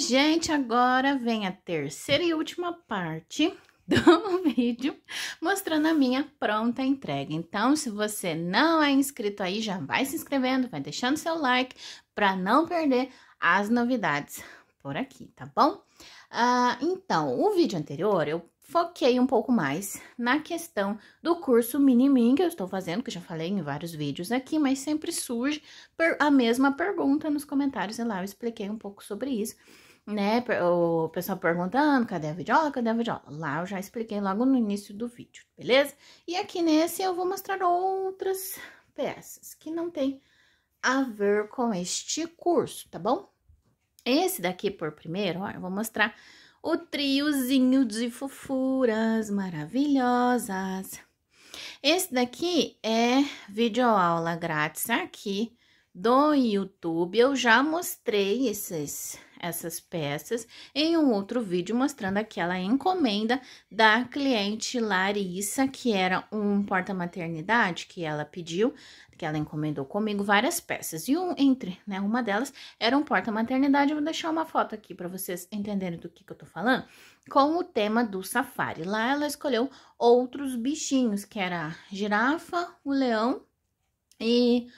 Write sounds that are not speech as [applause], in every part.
gente, agora vem a terceira e última parte [laughs] do vídeo mostrando a minha pronta entrega. Então, se você não é inscrito aí, já vai se inscrevendo, vai deixando seu like para não perder as novidades por aqui, tá bom? Ah, então, o vídeo anterior eu foquei um pouco mais na questão do curso Minimin que eu estou fazendo, que eu já falei em vários vídeos aqui, mas sempre surge a mesma pergunta nos comentários e lá eu expliquei um pouco sobre isso né? O pessoal perguntando, cadê a videoaula, cadê a videoaula? Lá eu já expliquei logo no início do vídeo, beleza? E aqui nesse eu vou mostrar outras peças que não tem a ver com este curso, tá bom? Esse daqui por primeiro, ó, eu vou mostrar o triozinho de fofuras maravilhosas. Esse daqui é videoaula grátis aqui do YouTube, eu já mostrei esses, essas peças em um outro vídeo, mostrando aquela encomenda da cliente Larissa, que era um porta-maternidade que ela pediu, que ela encomendou comigo várias peças. E um entre, né, uma delas era um porta-maternidade, vou deixar uma foto aqui para vocês entenderem do que, que eu tô falando, com o tema do safari. Lá ela escolheu outros bichinhos, que era a girafa, o leão e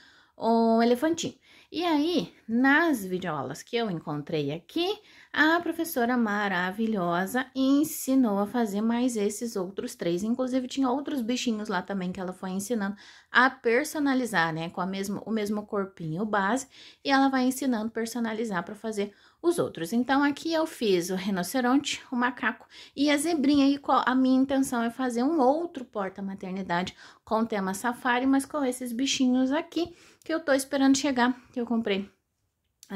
um elefantinho. E aí, nas videoaulas que eu encontrei aqui, a professora maravilhosa ensinou a fazer mais esses outros três. Inclusive, tinha outros bichinhos lá também que ela foi ensinando a personalizar, né? Com a mesmo, o mesmo corpinho base. E ela vai ensinando personalizar para fazer os outros. Então, aqui eu fiz o rinoceronte, o macaco e a zebrinha. E a minha intenção é fazer um outro porta-maternidade com tema safari, mas com esses bichinhos aqui que eu tô esperando chegar, que eu comprei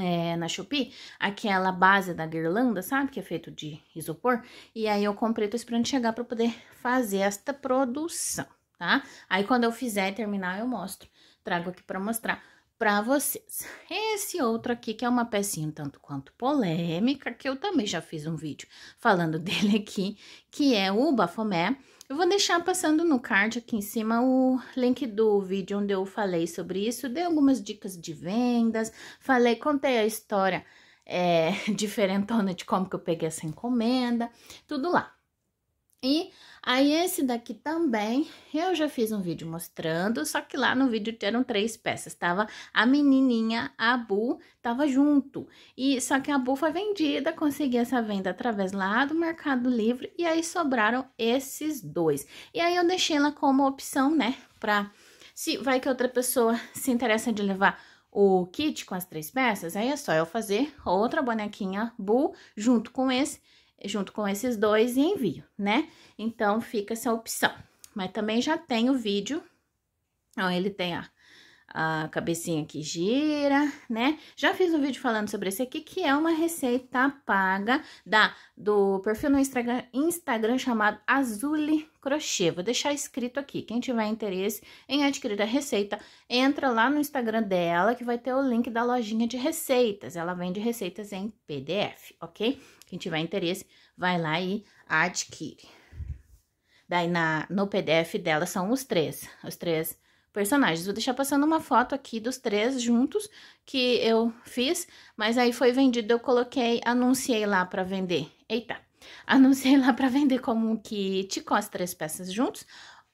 é, na Shopee, aquela base da guirlanda, sabe? Que é feito de isopor. E aí eu comprei, tô esperando chegar para poder fazer esta produção, tá? Aí quando eu fizer e terminar, eu mostro. Trago aqui para mostrar para vocês. Esse outro aqui, que é uma pecinha tanto quanto polêmica, que eu também já fiz um vídeo falando [laughs] dele aqui, que é o bafomé. Eu vou deixar passando no card aqui em cima o link do vídeo onde eu falei sobre isso, dei algumas dicas de vendas, falei, contei a história é, [laughs] diferentona de como que eu peguei essa encomenda, tudo lá. E aí esse daqui também, eu já fiz um vídeo mostrando, só que lá no vídeo eram três peças, tava a menininha, a Bu, tava junto. E só que a Bu foi vendida, consegui essa venda através lá do Mercado Livre e aí sobraram esses dois. E aí eu deixei ela como opção, né, pra se vai que outra pessoa se interessa de levar o kit com as três peças, aí é só eu fazer outra bonequinha Bu junto com esse junto com esses dois e envio, né? Então, fica essa opção. Mas também já tem o vídeo, Então ele tem a a cabecinha que gira, né? Já fiz um vídeo falando sobre esse aqui, que é uma receita paga da do perfil no Instagram, Instagram chamado Azule Crochê. Vou deixar escrito aqui. Quem tiver interesse em adquirir a receita, entra lá no Instagram dela, que vai ter o link da lojinha de receitas. Ela vende receitas em PDF, ok? Quem tiver interesse, vai lá e adquire. Daí, na, no PDF dela, são os três, os três personagens. Vou deixar passando uma foto aqui dos três juntos que eu fiz, mas aí foi vendido, eu coloquei, anunciei lá para vender. Eita. [laughs] Anunciei lá para vender como um kit com as três peças juntos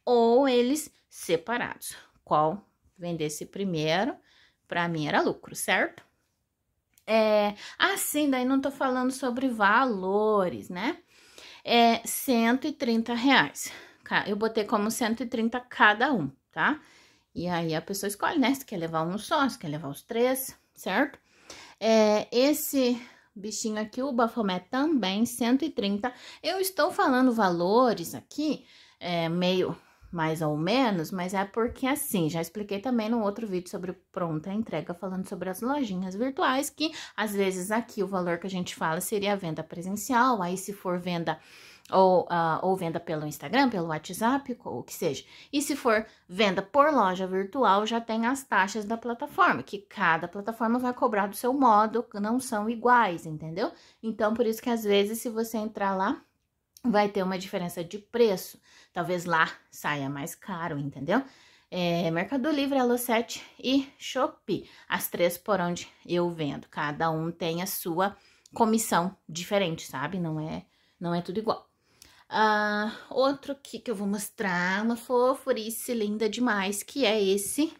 ou eles separados. Qual vendesse primeiro, para mim era lucro, certo? É, assim, daí não tô falando sobre valores, né? É 130 reais. Eu botei como 130 cada um, tá? E aí a pessoa escolhe, né? Se quer levar um só, se quer levar os três, certo? É, esse bichinho aqui, o Bafomé também, 130. Eu estou falando valores aqui, é, meio mais ou menos, mas é porque assim, já expliquei também no outro vídeo sobre pronta entrega, falando sobre as lojinhas virtuais, que às vezes aqui o valor que a gente fala seria a venda presencial, aí se for venda ou, uh, ou venda pelo Instagram, pelo WhatsApp, ou o que seja. E se for venda por loja virtual, já tem as taxas da plataforma, que cada plataforma vai cobrar do seu modo, não são iguais, entendeu? Então, por isso que às vezes, se você entrar lá, vai ter uma diferença de preço. Talvez lá saia mais caro, entendeu? É, Mercado Livre, Alô7 e Shopee, as três por onde eu vendo. Cada um tem a sua comissão diferente, sabe? Não é, não é tudo igual. Uh, outro aqui que eu vou mostrar, uma fofurice linda demais, que é esse.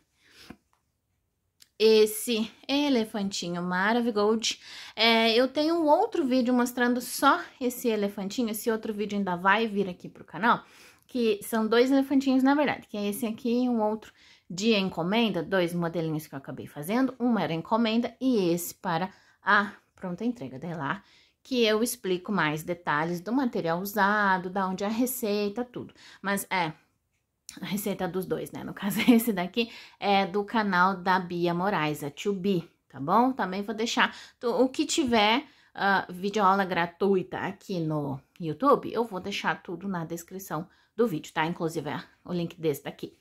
Esse elefantinho Maravigold. É, eu tenho um outro vídeo mostrando só esse elefantinho, esse outro vídeo ainda vai vir aqui pro canal, que são dois elefantinhos, na verdade, que é esse aqui e um outro de encomenda, dois modelinhos que eu acabei fazendo, um era encomenda e esse para a pronta entrega. Daí lá que eu explico mais detalhes do material usado, da onde é a receita, tudo. Mas é, a receita dos dois, né? No [laughs] caso, esse daqui é do canal da Bia Moraes, a Tio B, tá bom? Também vou deixar o que tiver uh, videoaula gratuita aqui no YouTube, eu vou deixar tudo na descrição do vídeo, tá? Inclusive é o link desse daqui.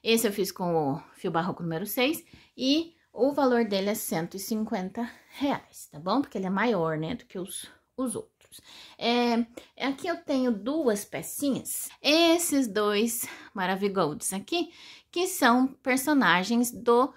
Esse eu fiz com o fio barroco número 6 e o valor dele é 150 reais, tá bom? Porque ele é maior, né, do que os, os outros. É, aqui eu tenho duas pecinhas. Esses dois Maravigolds aqui, que são personagens do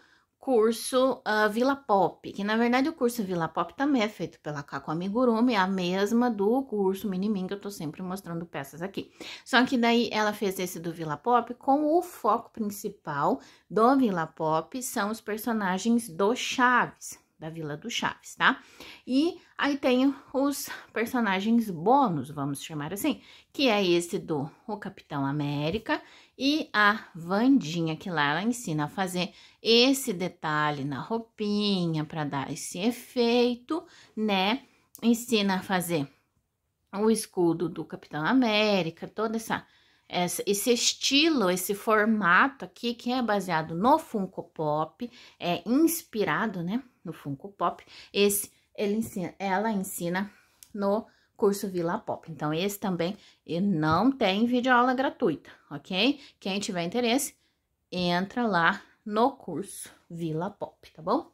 curso uh, Vila Pop, que na verdade o curso Vila Pop também é feito pela Kako Amigurumi, é a mesma do curso Minimin, que eu tô sempre mostrando peças aqui. Só que daí ela fez esse do Vila Pop com o foco principal do Vila Pop, são os personagens do Chaves da Vila do Chaves, tá? E aí tem os personagens bônus, vamos chamar assim, que é esse do o Capitão América e a Vandinha, que lá ela ensina a fazer esse detalhe na roupinha para dar esse efeito, né? Ensina a fazer o escudo do Capitão América, toda essa esse estilo, esse formato aqui, que é baseado no Funko Pop, é inspirado, né, no Funko Pop, esse ensina, ela ensina no curso Vila Pop. Então, esse também não tem videoaula gratuita, ok? Quem tiver interesse, entra lá no curso Vila Pop, tá bom?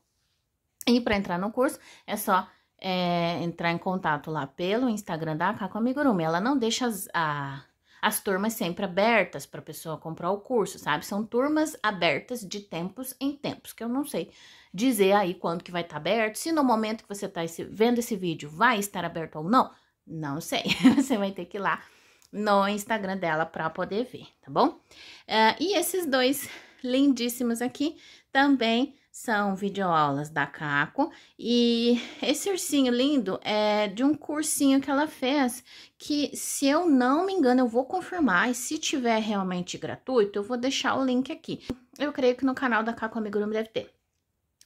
E para entrar no curso, é só é, entrar em contato lá pelo Instagram da Caco Amigurumi. Ela não deixa as, a as turmas sempre abertas para a pessoa comprar o curso, sabe? São turmas abertas de tempos em tempos, que eu não sei dizer aí quando que vai estar tá aberto, se no momento que você está vendo esse vídeo vai estar aberto ou não, não sei. [laughs] você vai ter que ir lá no Instagram dela para poder ver, tá bom? Uh, e esses dois lindíssimos aqui também são videoaulas da Caco e esse ursinho lindo é de um cursinho que ela fez que, se eu não me engano, eu vou confirmar e se tiver realmente gratuito, eu vou deixar o link aqui. Eu creio que no canal da Caco Amigurumi deve ter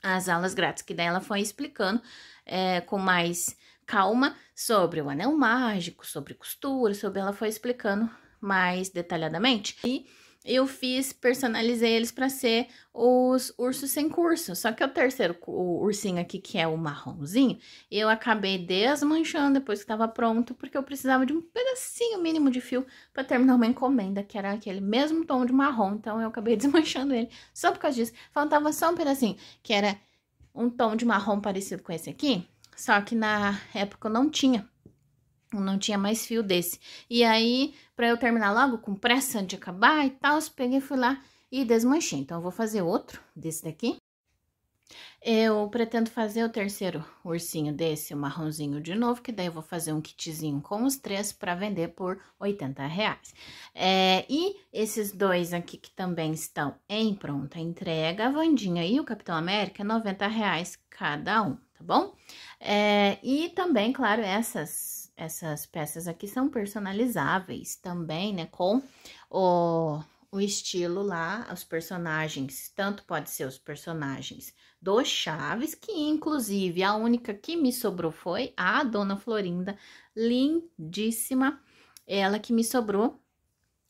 as aulas grátis, que dela foi explicando é, com mais calma sobre o anel mágico, sobre costura, sobre ela foi explicando mais detalhadamente. E eu fiz, personalizei eles para ser os ursos sem curso. Só que o terceiro, o ursinho aqui, que é o marronzinho, eu acabei desmanchando depois que estava pronto, porque eu precisava de um pedacinho mínimo de fio para terminar uma encomenda, que era aquele mesmo tom de marrom. Então, eu acabei [laughs] desmanchando ele só por causa disso. Faltava só um pedacinho, que era um tom de marrom parecido com esse aqui, só que na época eu não tinha. Não tinha mais fio desse. E aí, para eu terminar logo, com pressa de acabar e tal, eu peguei, e fui lá e desmanchei. Então, eu vou fazer outro desse daqui. Eu pretendo fazer o terceiro ursinho desse, o marronzinho de novo, que daí eu vou fazer um kitzinho com os três para vender por 80 reais. É, e esses dois aqui que também estão em pronta entrega, a Vandinha e o Capitão América, 90 reais cada um, tá bom? É, e também, claro, essas essas peças aqui são personalizáveis também, né? Com o, o estilo lá, os personagens, tanto pode ser os personagens do Chaves, que inclusive a única que me sobrou foi a Dona Florinda, lindíssima, ela que me sobrou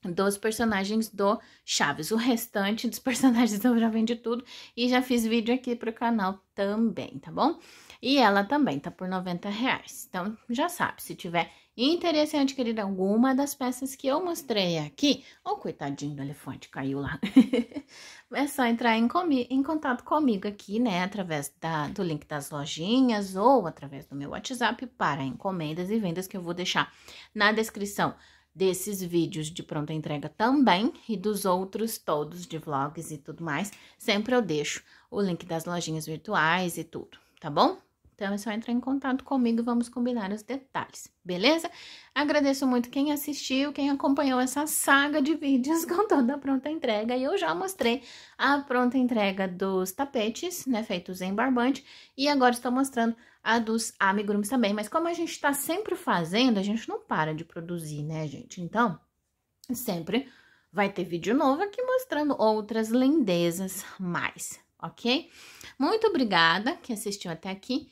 dos personagens do Chaves. O restante dos [laughs] personagens eu já vendi tudo e já fiz vídeo aqui pro canal também, tá bom? E ela também tá por 90 reais. Então, já sabe, se tiver interesse em adquirir alguma das peças que eu mostrei aqui, o oh, coitadinho do elefante caiu lá, [laughs] é só entrar em, em, contato comigo aqui, né, através da, do link das lojinhas ou através do meu WhatsApp para encomendas e vendas que eu vou deixar na descrição desses vídeos de pronta entrega também e dos outros todos de vlogs e tudo mais, sempre eu deixo o link das lojinhas virtuais e tudo, tá bom? Então é só entrar em contato comigo, e vamos combinar os detalhes, beleza? Agradeço muito quem assistiu, quem acompanhou essa saga de vídeos [laughs] com toda a pronta entrega. E eu já mostrei a pronta entrega dos tapetes, né, feitos em barbante. E agora estou mostrando a dos amigurumis também. Mas como a gente está sempre fazendo, a gente não para de produzir, né, gente? Então, sempre vai ter vídeo novo aqui mostrando outras lindezas mais, ok? Muito obrigada que assistiu até aqui